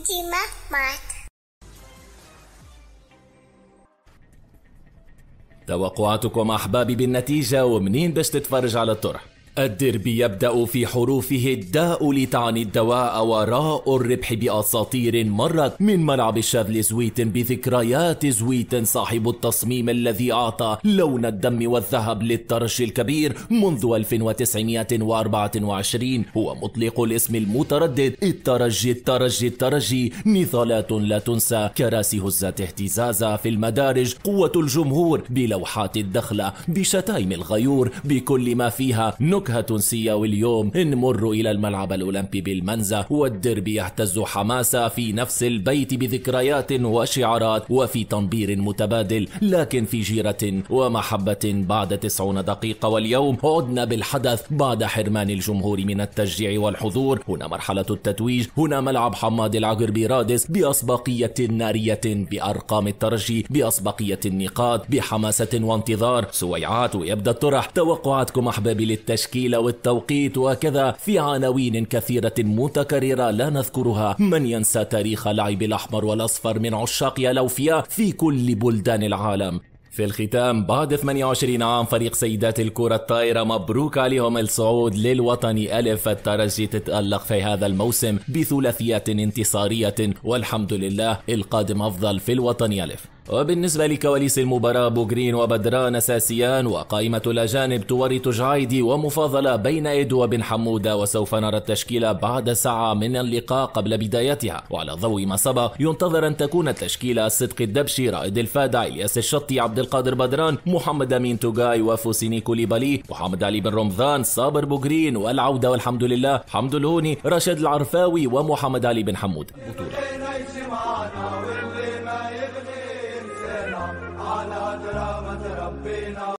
نجمة معك توقعاتكم أحبابي بالنتيجة ومنين باش تتفرج على الطرح الديربي يبدأ في حروفه الداء لتعني الدواء وراء الربح بأساطير مرت من ملعب الشاذل زويت بذكريات زويت صاحب التصميم الذي أعطى لون الدم والذهب للترشي الكبير منذ 1924 هو مطلق الاسم المتردد الترجي الترجي الترجي نظالات لا تنسى كراسي هزات اهتزازة في المدارج قوة الجمهور بلوحات الدخلة بشتايم الغيور بكل ما فيها نكرة وجهة تونسية واليوم نمر إلى الملعب الأولمبي بالمنزة والدربي يهتز حماسة في نفس البيت بذكريات وشعارات وفي تنبير متبادل لكن في جيرة ومحبة بعد تسعون دقيقة واليوم عدنا بالحدث بعد حرمان الجمهور من التشجيع والحضور هنا مرحلة التتويج هنا ملعب حماد العقربي رادس بأسبقية نارية بأرقام الترجي بأسبقية النقاط بحماسة وانتظار سويعات ويبدأ الطرح توقعاتكم أحبابي للتشكيل التشكيل والتوقيت وكذا في عناوين كثيرة متكررة لا نذكرها من ينسى تاريخ لعب الأحمر والأصفر من عشاق يالوفيا في كل بلدان العالم في الختام بعد 28 عام فريق سيدات الكرة الطائرة مبروك عليهم الصعود للوطن ألف الترجي تتألق في هذا الموسم بثلاثيات انتصارية والحمد لله القادم أفضل في الوطن ألف وبالنسبة لكواليس المباراة بوغرين وبدران أساسيان وقائمة الأجانب تورط جعيدي ومفاضلة بين إيدو وبن حمودة وسوف نرى التشكيلة بعد ساعة من اللقاء قبل بدايتها وعلى ضوء ما سبق ينتظر أن تكون التشكيلة صدق الدبشي رائد الفادع إلياس الشطي عبد القادر بدران محمد أمين توغاي وفوسيني كوليبالي محمد علي بن رمضان صابر بوغرين والعودة والحمد لله حمد الهوني رشد العرفاوي ومحمد علي بن حمود ربنا على درامة ربنا